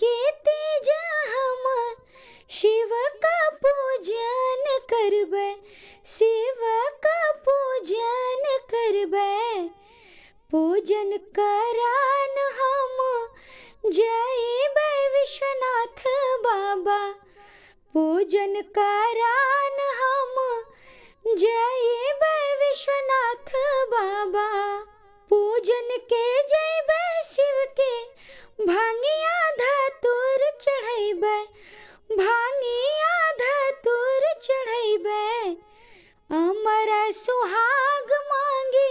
के तेज हम शिव का पूजन करब शिव का पूजन करब पूजन करान हम जय विश्वनाथ बाबा पूजन करान हम जय विश्वनाथ बाबा पूजन के जय बै अमर सुहाग मांगे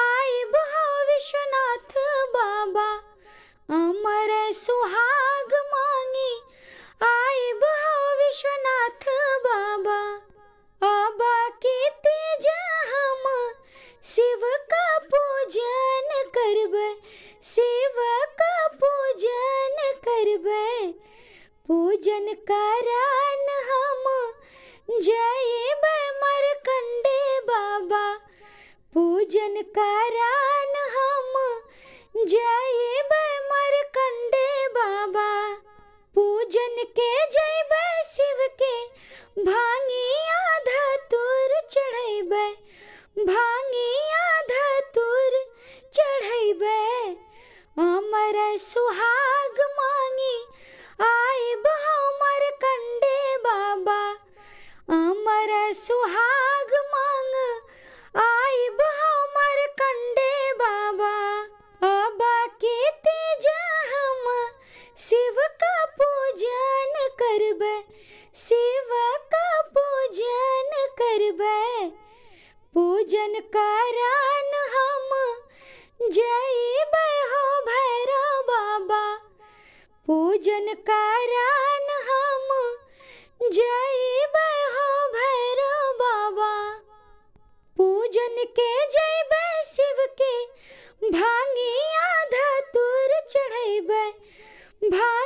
आए बहा विश्वनाथ बाबा अमर सुहाग मांगे आए बहा विश्वनाथ बाबा बाबा के तेज हम शिव का पूजन करब शिव का पूजन करब पूजन करान हम जय मरकंडे बाबा पूजन करान हम जय मरकंडे बाबा पूजन के जय शिव के भांगी आधा तुर भांगी आधा तुर अमर सुहा सुहाग मांग आई हमर कंडे बाबा बाबा के तेजा हम शिव का पूजन करब शिव का पूजन करब पूजन करान हम जैब हो भैरव बाबा पूजन करान हम जैब भांगी आधा तुर चढ़ भांगी